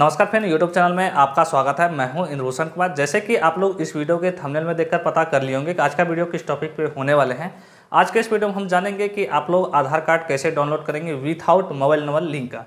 नमस्कार friend YouTube channel में आपका स्वागत है मैं हूं इंद्रोशन कुमार जैसे कि आप लोग इस वीडियो के थंबनेल में देखकर पता कर लिए होंगे कि आज का वीडियो किस टॉपिक पे होने वाले हैं आज के इस वीडियो में हम जानेंगे कि आप लोग आधार कार्ड कैसे डाउनलोड करेंगे विथआउट मोबाइल नंबर लिंक का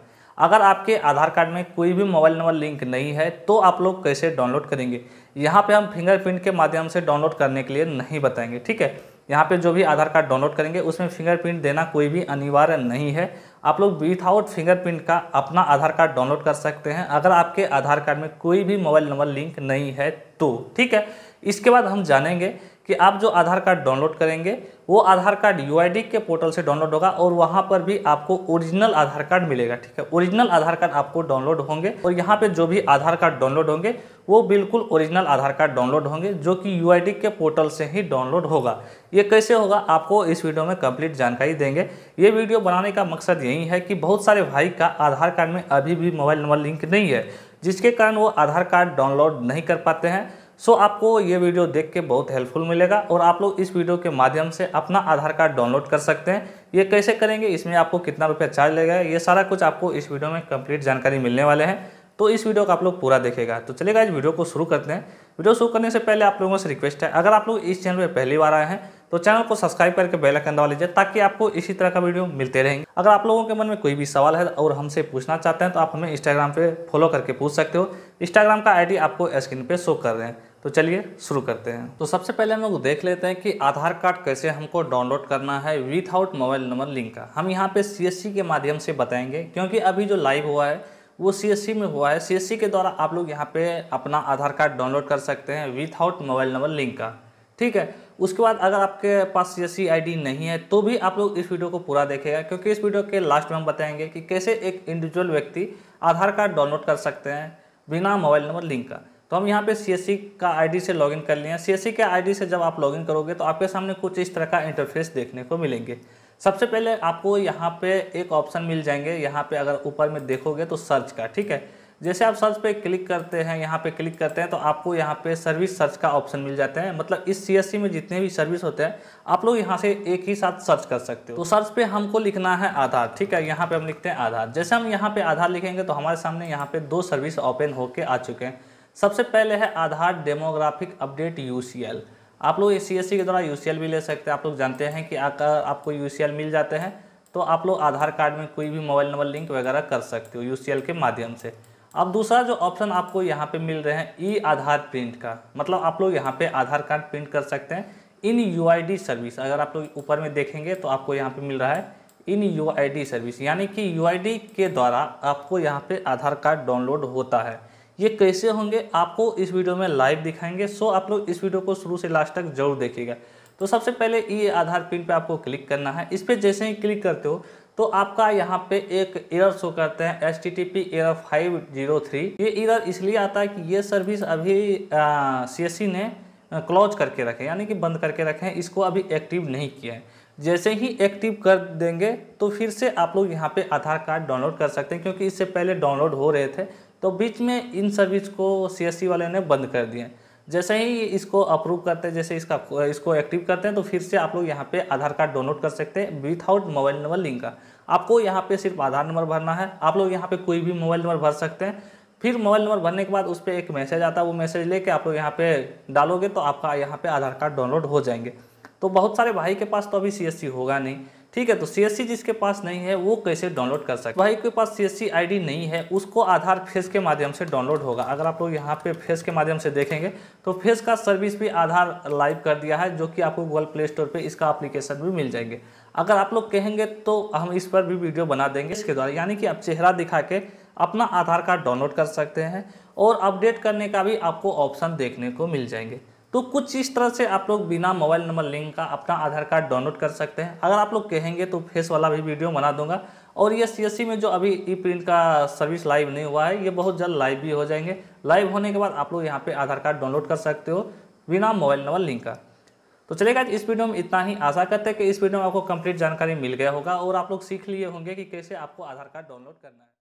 अगर आपके आधार कार्ड में कोई भी मोबाइल नंबर लिंक नहीं है तो आप लोग कैसे डाउनलोड करेंगे यहाँ पर हम फिंगरप्रिंट के माध्यम से डाउनलोड करने के लिए नहीं बताएंगे ठीक है यहाँ पे जो भी आधार कार्ड डाउनलोड करेंगे उसमें फिंगरप्रिंट देना कोई भी अनिवार्य नहीं है आप लोग विथआउट फिंगरप्रिंट का अपना आधार कार्ड डाउनलोड कर सकते हैं अगर आपके आधार कार्ड में कोई भी मोबाइल नंबर लिंक नहीं है तो ठीक है इसके बाद हम जानेंगे कि आप जो आधार कार्ड डाउनलोड करेंगे वो आधार कार्ड यू के पोर्टल से डाउनलोड होगा और वहाँ पर भी आपको ओरिजिनल आधार कार्ड मिलेगा ठीक है ओरिजिनल आधार कार्ड आपको डाउनलोड होंगे और यहाँ पे जो भी आधार कार्ड डाउनलोड होंगे वो बिल्कुल ओरिजिनल आधार कार्ड डाउनलोड होंगे जो कि यू के पोर्टल से ही डाउनलोड होगा ये कैसे होगा आपको इस वीडियो में कम्प्लीट जानकारी देंगे ये वीडियो बनाने का मकसद यही है कि बहुत सारे भाई का आधार कार्ड में अभी भी मोबाइल नंबर लिंक नहीं है जिसके कारण वो आधार कार्ड डाउनलोड नहीं कर पाते हैं सो आपको ये वीडियो देख के बहुत हेल्पफुल मिलेगा और आप लोग इस वीडियो के माध्यम से अपना आधार कार्ड डाउनलोड कर सकते हैं ये कैसे करेंगे इसमें आपको कितना रुपया चार्ज लगेगा ये सारा कुछ आपको इस वीडियो में कंप्लीट जानकारी मिलने वाले हैं तो इस वीडियो को आप लोग पूरा देखेगा तो चलेगा इस वीडियो को शुरू करते हैं वीडियो शुरू करने से पहले आप लोगों से रिक्वेस्ट है अगर आप लोग इस चैनल पर पहली बार आए हैं तो चैनल को सब्सक्राइब करके बेल आइकन दबा लीजिए ताकि आपको इसी तरह का वीडियो मिलते रहेंगे अगर आप लोगों के मन में कोई भी सवाल है और हमसे पूछना चाहते हैं तो आप हमें इंस्टाग्राम पे फॉलो करके पूछ सकते हो इंस्टाग्राम का आईडी आपको स्क्रीन पे शो कर रहे हैं तो चलिए शुरू करते हैं तो सबसे पहले हम लोग देख लेते हैं कि आधार कार्ड कैसे हमको डाउनलोड करना है विथआउट मोबाइल नंबर लिंक का हम यहाँ पे सी के माध्यम से बताएंगे क्योंकि अभी जो लाइव हुआ है वो सी में हुआ है सी के द्वारा आप लोग यहाँ पे अपना आधार कार्ड डाउनलोड कर सकते हैं विथआउट मोबाइल नंबर लिंक का ठीक है उसके बाद अगर आपके पास सी एस नहीं है तो भी आप लोग इस वीडियो को पूरा देखेगा क्योंकि इस वीडियो के लास्ट में हम बताएंगे कि कैसे एक इंडिविजुअल व्यक्ति आधार कार्ड डाउनलोड कर सकते हैं बिना मोबाइल नंबर लिंक का तो हम यहाँ पे सी का आईडी से लॉगिन कर लिए हैं सी के आईडी से जब आप लॉगिन करोगे तो आपके सामने कुछ इस तरह का इंटरफेस देखने को मिलेंगे सबसे पहले आपको यहाँ पे एक ऑप्शन मिल जाएंगे यहाँ पे अगर ऊपर में देखोगे तो सर्च का ठीक है जैसे आप सर्च पे क्लिक करते हैं यहाँ पे क्लिक करते हैं तो आपको यहाँ पे सर्विस सर्च का ऑप्शन मिल जाता है मतलब इस सी में जितने भी सर्विस होते हैं आप लोग यहाँ से एक ही साथ सर्च कर सकते हो तो सर्च पे हमको लिखना है आधार ठीक है यहाँ पे हम लिखते हैं आधार जैसे हम यहाँ पे आधार लिखेंगे तो हमारे सामने यहाँ पे दो सर्विस ओपन होके आ चुके हैं सबसे पहले है आधार डेमोग्राफिक अपडेट यू आप लोग एस सी e के द्वारा यू भी ले सकते हैं आप लोग जानते हैं कि आपको यू मिल जाते हैं तो आप लोग आधार कार्ड में कोई भी मोबाइल नंबर लिंक वगैरह कर सकते हो यू के माध्यम से अब दूसरा जो ऑप्शन आपको यहाँ पे मिल रहे हैं ई आधार प्रिंट का मतलब आप लोग यहाँ पे आधार कार्ड प्रिंट कर सकते हैं इन यू सर्विस अगर आप लोग ऊपर में देखेंगे तो आपको यहाँ पर मिल रहा है इन यू सर्विस यानी कि यू के द्वारा आपको यहाँ पर आधार कार्ड डाउनलोड होता है ये कैसे होंगे आपको इस वीडियो में लाइव दिखाएंगे सो आप लोग इस वीडियो को शुरू से लास्ट तक जरूर देखिएगा तो सबसे पहले ये आधार पिन पे आपको क्लिक करना है इस पर जैसे ही क्लिक करते हो तो आपका यहाँ पे एक एरर शो करते हैं S T T P error five zero three ये एरर इसलिए आता है कि ये सर्विस अभी सी एस सी ने क्लोज करके रखे यानी कि बंद करके रखे हैं इसको अभी एक्टिव नहीं किया है जैसे ही एक्टिव कर देंगे तो फिर से आप लोग यहाँ पे आधार कार्ड डाउनलोड कर सकते हैं क्योंकि इससे पहले डाउनलोड हो रहे थे तो बीच में इन सर्विस को सी वाले ने बंद कर दिए जैसे ही इसको अप्रूव करते हैं जैसे इसका इसको एक्टिव करते हैं तो फिर से आप लोग यहाँ पे आधार कार्ड डाउनलोड कर सकते हैं विथआउट मोबाइल नंबर लिंक का आपको यहाँ पे सिर्फ आधार नंबर भरना है आप लोग यहाँ पे कोई भी मोबाइल नंबर भर सकते हैं फिर मोबाइल नंबर भरने के बाद उस पर एक मैसेज आता है वो मैसेज लेके आप लोग यहाँ पर डालोगे तो आपका यहाँ पर आधार कार्ड डाउनलोड हो जाएंगे तो बहुत सारे भाई के पास तो अभी सी होगा नहीं ठीक है तो सी जिसके पास नहीं है वो कैसे डाउनलोड कर सकते भाई के पास आई आईडी नहीं है उसको आधार फेस के माध्यम से डाउनलोड होगा अगर आप लोग यहाँ पे फेस के माध्यम से देखेंगे तो फेस का सर्विस भी आधार लाइव कर दिया है जो कि आपको गूगल प्ले स्टोर पर इसका अप्लीकेशन भी मिल जाएंगे अगर आप लोग कहेंगे तो हम इस पर भी वीडियो बना देंगे इसके द्वारा यानी कि आप चेहरा दिखा के अपना आधार कार्ड डाउनलोड कर सकते हैं और अपडेट करने का भी आपको ऑप्शन देखने को मिल जाएंगे तो कुछ इस तरह से आप लोग बिना मोबाइल नंबर लिंक का अपना आधार कार्ड डाउनलोड कर सकते हैं अगर आप लोग कहेंगे तो फेस वाला भी वीडियो बना दूंगा और ये सी में जो अभी ई प्रिंट का सर्विस लाइव नहीं हुआ है ये बहुत जल्द लाइव भी हो जाएंगे लाइव होने के बाद आप लोग यहाँ पे आधार कार्ड डाउनलोड कर सकते हो बिना मोबाइल नंबर लिंक का तो चलेगा इस वीडियो में इतना ही आशा करते हैं कि इस वीडियो में आपको कंप्लीट जानकारी मिल गया होगा और आप लोग सीख लिए होंगे कि कैसे आपको आधार कार्ड डाउनलोड करना है